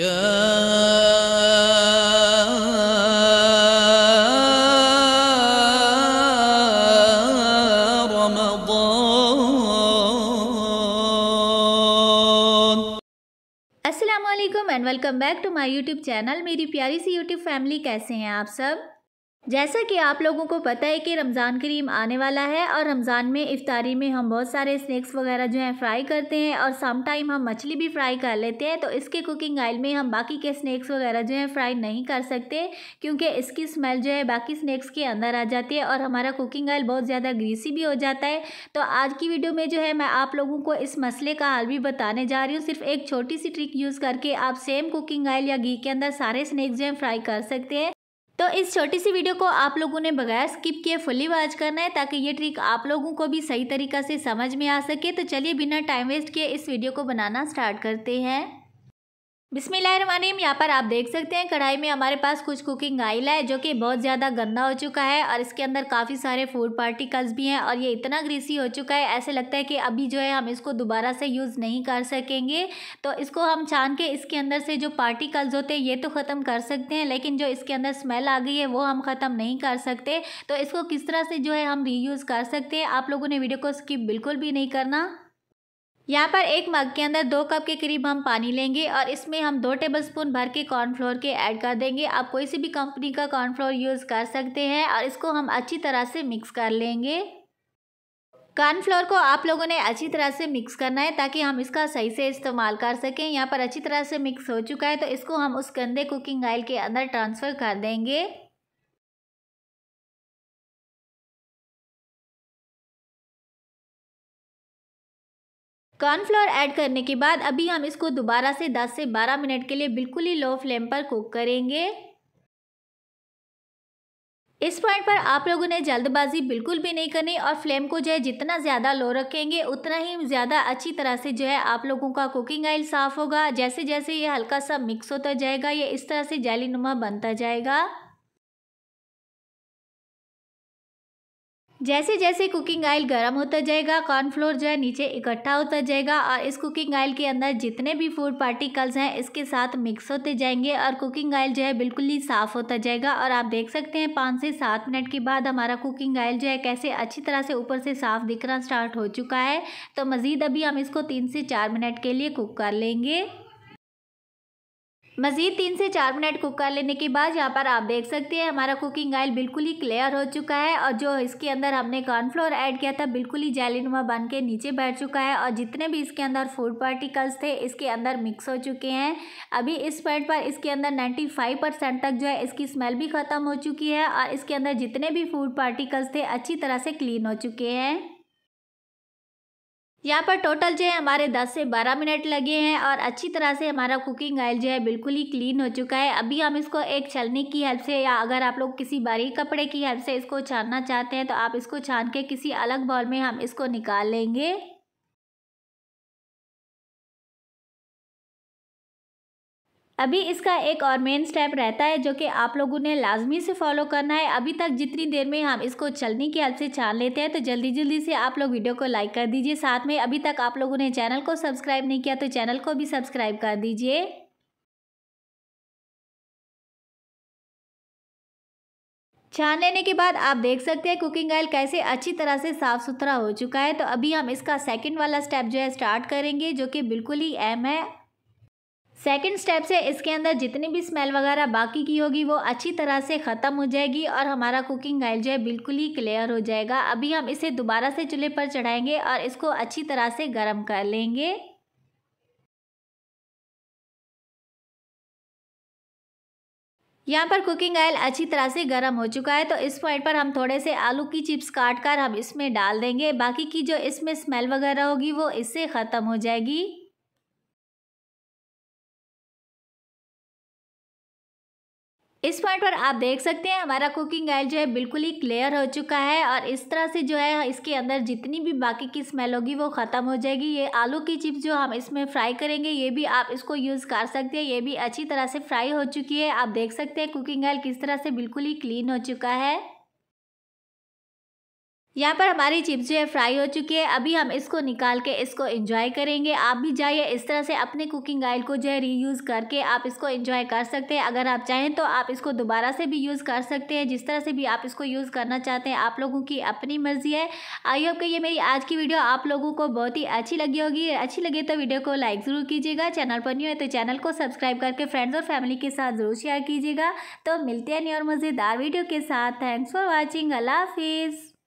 Aslam and welcome back to my YouTube channel मेरी प्यारी सी YouTube family कैसे हैं आप सब जैसा कि आप लोगों को पता है कि रमज़ान करीम आने वाला है और रमज़ान में इफ्तारी में हम बहुत सारे स्नैक्स वगैरह जो हैं फ्राई करते हैं और सम टाइम हम मछली भी फ्राई कर लेते हैं तो इसके कुकिंग आयल में हम बाकी के स्नैक्स वगैरह जो हैं फ्राई नहीं कर सकते क्योंकि इसकी स्मेल जो है बाकी स्नैक्स के अंदर आ जाती है और हमारा कुकिंग आयल बहुत ज़्यादा ग्रीसी भी हो जाता है तो आज की वीडियो में जो है मैं आप लोगों को इस मसले का हाल भी बताने जा रही हूँ सिर्फ एक छोटी सी ट्रिक यूज़ करके आप सेम कुकिंग ऑयल या घी के अंदर सारे स्नैक्स जो हैं फ्राई कर सकते हैं तो इस छोटी सी वीडियो को आप लोगों ने बगैर स्किप किए फुली वॉच करना है ताकि ये ट्रिक आप लोगों को भी सही तरीका से समझ में आ सके तो चलिए बिना टाइम वेस्ट किए इस वीडियो को बनाना स्टार्ट करते हैं बिस्मिल यहाँ पर आप देख सकते हैं कढ़ाई में हमारे पास कुछ कुकिंग आयल है जो कि बहुत ज़्यादा गंदा हो चुका है और इसके अंदर काफ़ी सारे फूड पार्टिकल्स भी हैं और ये इतना ग्रीसी हो चुका है ऐसे लगता है कि अभी जो है हम इसको दोबारा से यूज़ नहीं कर सकेंगे तो इसको हम छान के इसके अंदर से जो पार्टिकल्स होते हैं ये तो ख़त्म कर सकते हैं लेकिन जो इसके अंदर स्मेल आ गई है वो हम ख़त्म नहीं कर सकते तो इसको किस तरह से जो है हम रीयूज़ कर सकते हैं आप लोगों ने वीडियो को स्किप बिल्कुल भी नहीं करना यहाँ पर एक मग के अंदर दो कप के करीब हम पानी लेंगे और इसमें हम दो टेबलस्पून भर के कॉर्नफ्लोर के ऐड कर देंगे आप कोई सी भी कंपनी का कॉर्नफ्लोर यूज़ कर सकते हैं और इसको हम अच्छी तरह से मिक्स कर लेंगे कॉर्नफ्लोर को आप लोगों ने अच्छी तरह से मिक्स करना है ताकि हम इसका सही से इस्तेमाल कर सकें यहाँ पर अच्छी तरह से मिक्स हो चुका है तो इसको हम उस गंदे कुकिंग ऑयल के अंदर ट्रांसफ़र कर देंगे कॉर्नफ्लोर ऐड करने के बाद अभी हम इसको दोबारा से 10 से 12 मिनट के लिए बिल्कुल ही लो फ्लेम पर कुक करेंगे इस पॉइंट पर आप लोगों ने जल्दबाजी बिल्कुल भी नहीं करनी और फ्लेम को जो है जितना ज़्यादा लो रखेंगे उतना ही ज़्यादा अच्छी तरह से जो है आप लोगों का कुकिंग ऑयल साफ़ होगा जैसे जैसे ये हल्का सा मिक्स होता जाएगा ये इस तरह से जाली बनता जाएगा जैसे जैसे कुकिंग ऑयल गर्म होता जाएगा कॉर्नफ्लोर जो है नीचे इकट्ठा होता जाएगा और इस कुकिंग ऑयल के अंदर जितने भी फूड पार्टिकल्स हैं इसके साथ मिक्स होते जाएंगे और कुकिंग ऑयल जो है बिल्कुल ही साफ़ होता जाएगा और आप देख सकते हैं पाँच से सात मिनट के बाद हमारा कुकिंग ऑयल जो है कैसे अच्छी तरह से ऊपर से साफ़ दिखना स्टार्ट हो चुका है तो मज़ीद अभी हम इसको तीन से चार मिनट के लिए कुक कर लेंगे मज़ीद तीन से चार मिनट कुक कर लेने के बाद यहाँ पर आप देख सकते हैं हमारा कुकिंग ऑयल बिल्कुल ही क्लियर हो चुका है और जो इसके अंदर हमने कॉर्नफ्लोर ऐड किया था बिल्कुल ही जालीनुमा बन के नीचे बैठ चुका है और जितने भी इसके अंदर फूड पार्टिकल्स थे इसके अंदर मिक्स हो चुके हैं अभी इस पॉइंट पर इसके अंदर नाइन्टी फाइव परसेंट तक जो है इसकी स्मेल भी ख़त्म हो चुकी है और इसके अंदर जितने भी फूड पार्टिकल्स थे अच्छी तरह से क्लीन हो चुके हैं यहाँ पर टोटल जो है हमारे 10 से 12 मिनट लगे हैं और अच्छी तरह से हमारा कुकिंग ऑयल जो है बिल्कुल ही क्लीन हो चुका है अभी हम इसको एक छलनी की हेल्प से या अगर आप लोग किसी बारीक कपड़े की हेल्प से इसको छानना चाहते हैं तो आप इसको छान के किसी अलग बॉल में हम इसको निकाल लेंगे अभी इसका एक और मेन स्टेप रहता है जो कि आप लोगों ने लाजमी से फॉलो करना है अभी तक जितनी देर में हम इसको चलने की हेल्प से छान लेते हैं तो जल्दी जल्दी से आप लोग वीडियो को लाइक कर दीजिए साथ में अभी तक आप लोगों ने चैनल को सब्सक्राइब नहीं किया तो चैनल को भी सब्सक्राइब कर दीजिए छान लेने के बाद आप देख सकते हैं कुकिंग ऑयल कैसे अच्छी तरह से साफ़ सुथरा हो चुका है तो अभी हम इसका सेकंड वाला स्टेप जो है स्टार्ट करेंगे जो कि बिल्कुल ही अहम है सेकेंड स्टेप से इसके अंदर जितनी भी स्मेल वगैरह बाकी की होगी वो अच्छी तरह से ख़त्म हो जाएगी और हमारा कुकिंग ऑयल जो है बिल्कुल ही क्लियर हो जाएगा अभी हम इसे दोबारा से चूल्हे पर चढ़ाएंगे और इसको अच्छी तरह से गर्म कर लेंगे यहाँ पर कुकिंग ऑयल अच्छी तरह से गर्म हो चुका है तो इस पॉइंट पर हम थोड़े से आलू की चिप्स काट कर हम इसमें डाल देंगे बाकी की जो इसमें स्मेल वगैरह होगी वो इससे ख़त्म हो जाएगी इस पॉइंट पर आप देख सकते हैं हमारा कुकिंग ऑयल जो है बिल्कुल ही क्लियर हो चुका है और इस तरह से जो है इसके अंदर जितनी भी बाकी की स्मेल होगी वो ख़त्म हो जाएगी ये आलू की चिप्स जो हम इसमें फ्राई करेंगे ये भी आप इसको यूज़ कर सकते हैं ये भी अच्छी तरह से फ्राई हो चुकी है आप देख सकते हैं कुकिंग ऑयल किस तरह से बिल्कुल ही क्लीन हो चुका है यहाँ पर हमारी चिप्स जो है फ्राई हो चुकी है अभी हम इसको निकाल के इसको इंजॉय करेंगे आप भी जाइए इस तरह से अपने कुकिंग ऑयल को जो है रीयूज़ करके आप इसको इंजॉय कर सकते हैं अगर आप चाहें तो आप इसको दोबारा से भी यूज़ कर सकते हैं जिस तरह से भी आप इसको यूज़ करना चाहते हैं आप लोगों की अपनी मर्ज़ी है आई होप कि ये मेरी आज की वीडियो आप लोगों को बहुत ही अच्छी लगी होगी अच्छी लगे तो वीडियो को लाइक ज़रूर कीजिएगा चैनल पर नहीं है तो चैनल को सब्सक्राइब करके फ्रेंड्स और फैमिली के साथ ज़रूर शेयर कीजिएगा तो मिलते हैं नई और मज़ेदार वीडियो के साथ थैंक्स फॉर वॉचिंग अल्लाह हाफिज़